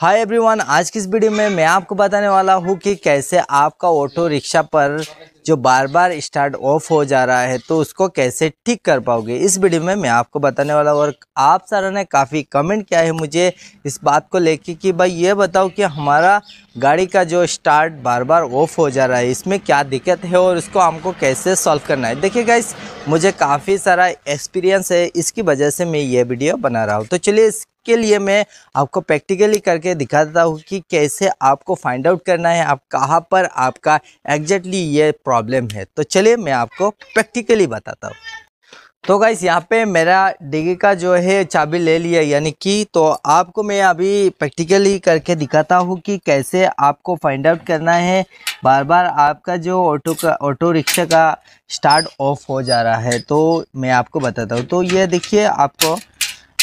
hi everyone आज की इस वीडियो में मैं आपको बताने वाला हूँ कि कैसे आपका ऑटो रिक्शा पर जो बार बार स्टार्ट ऑफ हो जा रहा है तो उसको कैसे ठीक कर पाओगे इस वीडियो में मैं आपको बताने वाला हूँ और आप सारा ने काफ़ी कमेंट किया है मुझे इस बात को लेके कि भाई ये बताओ कि हमारा गाड़ी का जो स्टार्ट बार बार ऑफ हो जा रहा है इसमें क्या दिक्कत है और इसको हमको कैसे सॉल्व करना है देखिए गाइस मुझे काफ़ी सारा एक्सपीरियंस है इसकी वजह से मैं ये वीडियो बना रहा हूँ तो चलिए उसके लिए मैं आपको प्रैक्टिकली करके दिखा देता हूँ कि कैसे आपको फाइंड आउट करना है आप कहाँ पर आपका एग्जैक्टली ये प्रॉब्लम है तो चलिए मैं आपको प्रैक्टिकली बताता हूँ तो गाइस यहाँ पे मेरा डिगे का जो है चाबी ले लिया यानी कि तो आपको मैं अभी प्रैक्टिकली करके दिखाता हूँ कि कैसे आपको फाइंड आउट करना है बार बार आपका जो ऑटो का ऑटो रिक्शा का स्टार्ट ऑफ हो जा रहा है तो मैं आपको बताता हूँ तो ये देखिए आपको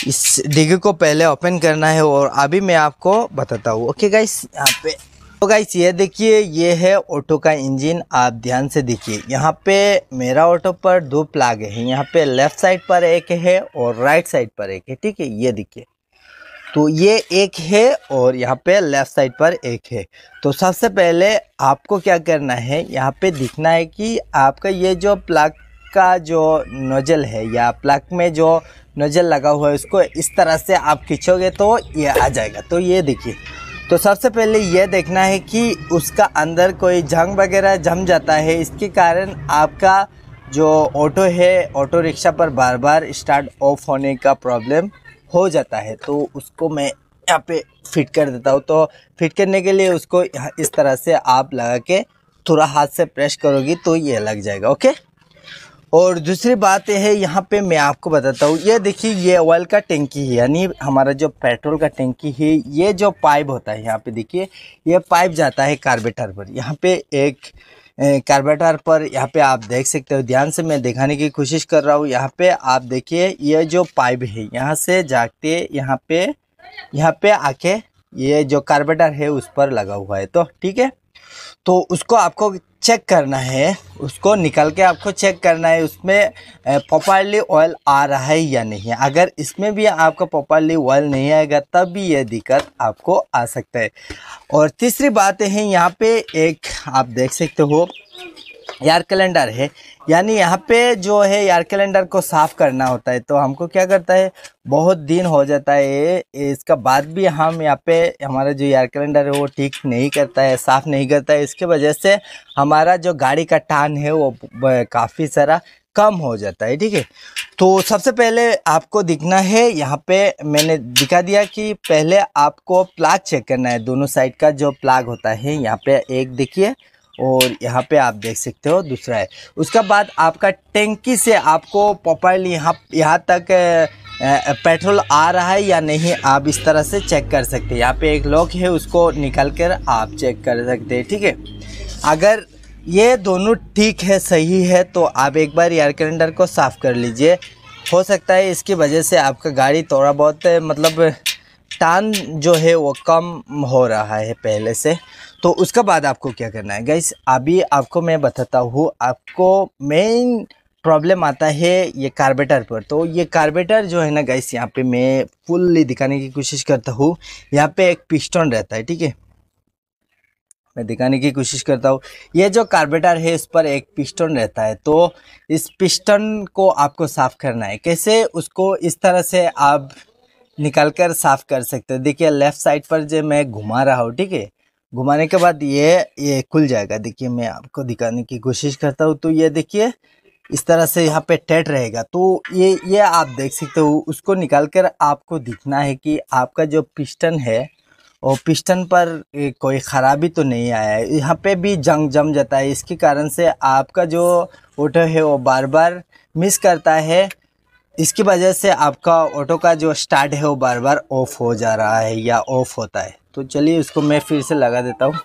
इस डिग को पहले ओपन करना है और अभी मैं आपको बताता हूँ ओके गाइस यहाँ पे तो गाइस ये देखिए ये है ऑटो का इंजन आप ध्यान से देखिए यहाँ पे मेरा ऑटो पर दो प्लाग है यहाँ पे लेफ्ट साइड पर एक है और राइट साइड पर एक है ठीक है ये देखिए तो ये एक है और यहाँ पे लेफ्ट साइड पर एक है तो सबसे पहले आपको क्या करना है यहाँ पे दिखना है कि आपका ये जो प्लाग का जो नोजल है या प्लग में जो नोजल लगा हुआ है उसको इस तरह से आप खींचोगे तो ये आ जाएगा तो ये देखिए तो सबसे पहले ये देखना है कि उसका अंदर कोई जंग वगैरह जम जाता है इसके कारण आपका जो ऑटो है ऑटो रिक्शा पर बार बार स्टार्ट ऑफ होने का प्रॉब्लम हो जाता है तो उसको मैं यहाँ पे फिट कर देता हूँ तो फिट करने के लिए उसको इस तरह से आप लगा के थोड़ा हाथ से प्रेस करोगी तो ये लग जाएगा ओके और दूसरी बात यह है यहाँ पे मैं आपको बताता हूँ ये देखिए ये ऑयल का टंकी है यानी हमारा जो पेट्रोल का टंकी है ये जो पाइप होता है यहाँ पे देखिए ये पाइप जाता है कार्बेटर पर यहाँ पे एक कार्बेटर पर यहाँ पे आप देख सकते हो ध्यान से मैं दिखाने की कोशिश कर रहा हूँ यहाँ पे आप देखिए ये जो पाइप है यहाँ से जागते यहाँ पे यहाँ पे आके ये जो कार्बेटर है उस पर लगा हुआ है तो ठीक है तो उसको आपको चेक करना है उसको निकल के आपको चेक करना है उसमें प्रॉपरली ऑयल आ रहा है या नहीं अगर इसमें भी आपका प्रॉपरली ऑयल नहीं आएगा तब भी यह दिक्कत आपको आ सकता है और तीसरी बात है यहाँ पे एक आप देख सकते हो यार कैलेंडर है यानी यहाँ पे जो है यार कैलेंडर को साफ़ करना होता है तो हमको क्या करता है बहुत दिन हो जाता है इसका बाद भी हम यहाँ पे हमारा जो यार कैलेंडर है वो ठीक नहीं करता है साफ़ नहीं करता है इसके वजह से हमारा जो गाड़ी का टान है वो काफ़ी सारा कम हो जाता है ठीक है तो सबसे पहले आपको दिखना है यहाँ पे मैंने दिखा दिया कि पहले आपको प्लाग चेक करना है दोनों साइड का जो प्लाग होता है यहाँ पे एक देखिए और यहाँ पे आप देख सकते हो दूसरा है उसके बाद आपका टेंकी से आपको प्रॉपरली यहाँ यहाँ तक पेट्रोल आ रहा है या नहीं आप इस तरह से चेक कर सकते हैं यहाँ पे एक लॉक है उसको निकाल कर आप चेक कर सकते हैं ठीक है अगर ये दोनों ठीक है सही है तो आप एक बार एयर कैलेंडर को साफ़ कर लीजिए हो सकता है इसकी वजह से आपका गाड़ी थोड़ा बहुत मतलब टान जो है वो कम हो रहा है पहले से तो उसके बाद आपको क्या करना है गाइस अभी आपको मैं बताता हूँ आपको मेन प्रॉब्लम आता है ये कार्बेटर पर तो ये कार्बेटर जो है ना गाइस यहाँ पे मैं फुल्ली दिखाने की कोशिश करता हूँ यहाँ पे एक पिस्टन रहता है ठीक है मैं दिखाने की कोशिश करता हूँ ये जो कार्बेटर है इस पर एक पिस्टन रहता है तो इस पिस्टन को आपको साफ़ करना है कैसे उसको इस तरह से आप निकाल कर साफ़ कर सकते हो देखिए लेफ़्ट साइड पर जो मैं घुमा रहा हूँ ठीक है घुमाने के बाद ये ये खुल जाएगा देखिए मैं आपको दिखाने की कोशिश करता हूँ तो ये देखिए इस तरह से यहाँ पे टेट रहेगा तो ये ये आप देख सकते हो उसको निकाल कर आपको दिखना है कि आपका जो पिस्टन है वो पिस्टन पर कोई ख़राबी तो नहीं आया है यहाँ पे भी जंग जम जाता है इसके कारण से आपका जो ऑटो है वो बार बार मिस करता है इसकी वजह से आपका ऑटो का जो स्टार्ट है वो बार बार ऑफ हो जा रहा है या ऑफ होता है तो चलिए इसको मैं फिर से लगा देता हूँ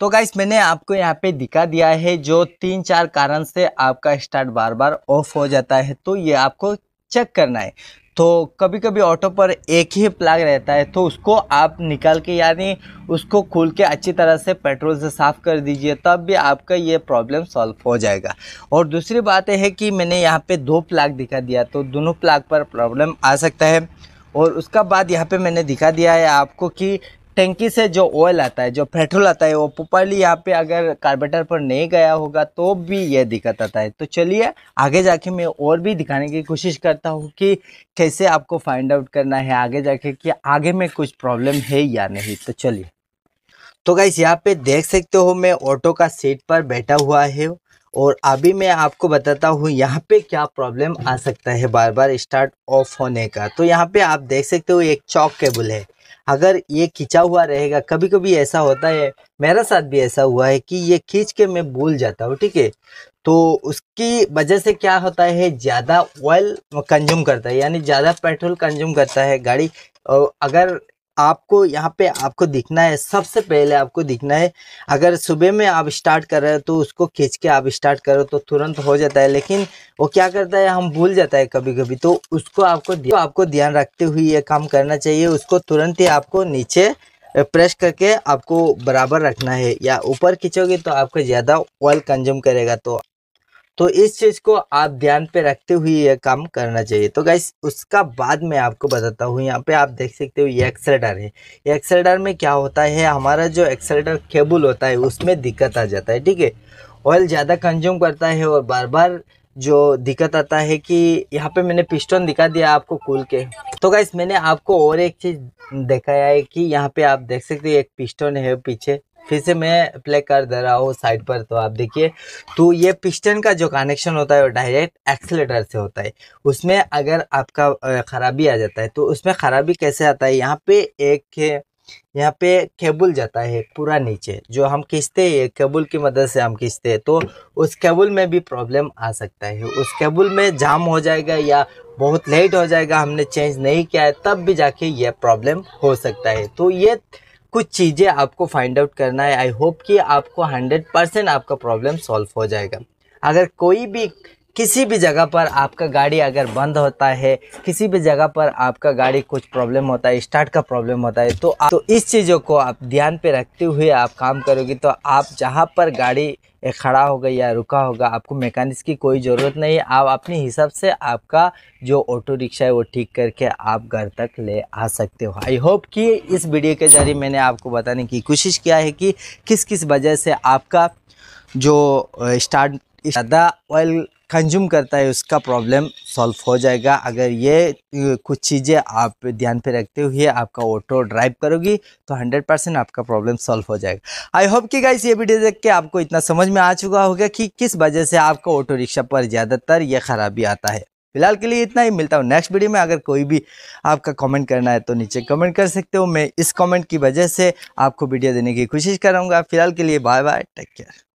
तो गाइस मैंने आपको यहाँ पे दिखा दिया है जो तीन चार कारण से आपका स्टार्ट बार बार ऑफ हो जाता है तो ये आपको चेक करना है तो कभी कभी ऑटो पर एक ही प्लग रहता है तो उसको आप निकाल के यानी उसको खोल के अच्छी तरह से पेट्रोल से साफ़ कर दीजिए तब भी आपका ये प्रॉब्लम सॉल्व हो जाएगा और दूसरी बात है कि मैंने यहाँ पे दो प्लग दिखा दिया तो दोनों प्लग पर प्रॉब्लम आ सकता है और उसका बाद यहाँ पे मैंने दिखा दिया है आपको कि टंकी से जो ऑयल आता है जो पेट्रोल आता है वो प्रॉपरली यहाँ पे अगर कार्बेटर पर नहीं गया होगा तो भी यह दिक्कत आता है तो चलिए आगे जाके मैं और भी दिखाने की कोशिश करता हूँ कि कैसे आपको फाइंड आउट करना है आगे जाके कि आगे में कुछ प्रॉब्लम है या नहीं तो चलिए तो गाइस यहाँ पे देख सकते हो मैं ऑटो का सीट पर बैठा हुआ है और अभी मैं आपको बताता हूँ यहाँ पे क्या प्रॉब्लम आ सकता है बार बार स्टार्ट ऑफ होने का तो यहाँ पे आप देख सकते हो एक चौक केबल है अगर ये खिंचा हुआ रहेगा कभी कभी ऐसा होता है मेरा साथ भी ऐसा हुआ है कि ये खींच के मैं भूल जाता हूँ ठीक है तो उसकी वजह से क्या होता है ज़्यादा ऑयल कंज्यूम करता है यानी ज़्यादा पेट्रोल कंज्यूम करता है गाड़ी और अगर आपको यहाँ पे आपको दिखना है सबसे पहले आपको दिखना है अगर सुबह में आप स्टार्ट कर रहे हो तो उसको खींच के आप स्टार्ट करो तो तुरंत हो जाता है लेकिन वो क्या करता है हम भूल जाता है कभी कभी तो उसको आपको तो आपको ध्यान रखते हुए ये काम करना चाहिए उसको तुरंत ही आपको नीचे प्रेस करके आपको बराबर रखना है या ऊपर खींचोगे तो आपको ज़्यादा ऑयल कंज्यूम करेगा तो तो इस चीज को आप ध्यान पे रखते हुए ये काम करना चाहिए तो गाइस उसका बाद में आपको बताता हूँ यहाँ पे आप देख सकते हो ये एक्सेलेटर है एक्सेलेटर में क्या होता है हमारा जो एक्सेलेटर केबल होता है उसमें दिक्कत आ जाता है ठीक है ऑयल ज़्यादा कंज्यूम करता है और बार बार जो दिक्कत आता है कि यहाँ पे मैंने पिस्टन दिखा दिया आपको कूल के तो गाइस मैंने आपको और एक चीज़ दिखाया है कि यहाँ पे आप देख सकते हो एक पिस्टन है पीछे फिर से मैं प्ले कर दे रहा हूँ साइड पर तो आप देखिए तो ये पिस्टन का जो कनेक्शन होता है वो डायरेक्ट एक्सलेटर से होता है उसमें अगर आपका ख़राबी आ जाता है तो उसमें ख़राबी कैसे आता है यहाँ पे एक यहाँ पे केबल जाता है पूरा नीचे जो हम खींचते हैं केबल की मदद से हम खींचते हैं तो उस केबल में भी प्रॉब्लम आ सकता है उस केबल में जाम हो जाएगा या बहुत लेट हो जाएगा हमने चेंज नहीं किया है तब भी जाके ये प्रॉब्लम हो सकता है तो ये कुछ चीज़ें आपको फाइंड आउट करना है आई होप कि आपको 100 परसेंट आपका प्रॉब्लम सॉल्व हो जाएगा अगर कोई भी किसी भी जगह पर आपका गाड़ी अगर बंद होता है किसी भी जगह पर आपका गाड़ी कुछ प्रॉब्लम होता है स्टार्ट का प्रॉब्लम होता है तो आप, तो इस चीज़ों को आप ध्यान पे रखते हुए आप काम करोगे तो आप जहाँ पर गाड़ी खड़ा होगा या रुका होगा आपको मैकेनिक की कोई ज़रूरत नहीं है आप अपने हिसाब से आपका जो ऑटो रिक्शा है वो ठीक करके आप घर तक ले आ सकते हो आई होप कि इस वीडियो के जरिए मैंने आपको बताने की कोशिश किया है कि किस किस वजह से आपका जो स्टार्ट ज़्यादा ऑयल कंज्यूम करता है उसका प्रॉब्लम सॉल्व हो जाएगा अगर ये कुछ चीज़ें आप ध्यान पे रखते हुए आपका ऑटो ड्राइव करोगी तो 100 परसेंट आपका प्रॉब्लम सॉल्व हो जाएगा आई होप कि गाइस ये वीडियो देख के आपको इतना समझ में आ चुका होगा कि किस वजह से आपका ऑटो रिक्शा पर ज़्यादातर ये खराबी आता है फिलहाल के लिए इतना ही मिलता हूँ नेक्स्ट वीडियो में अगर कोई भी आपका कमेंट करना है तो नीचे कमेंट कर सकते हो मैं इस कमेंट की वजह से आपको वीडियो देने की कोशिश करूँगा फिलहाल के लिए बाय बाय टेक केयर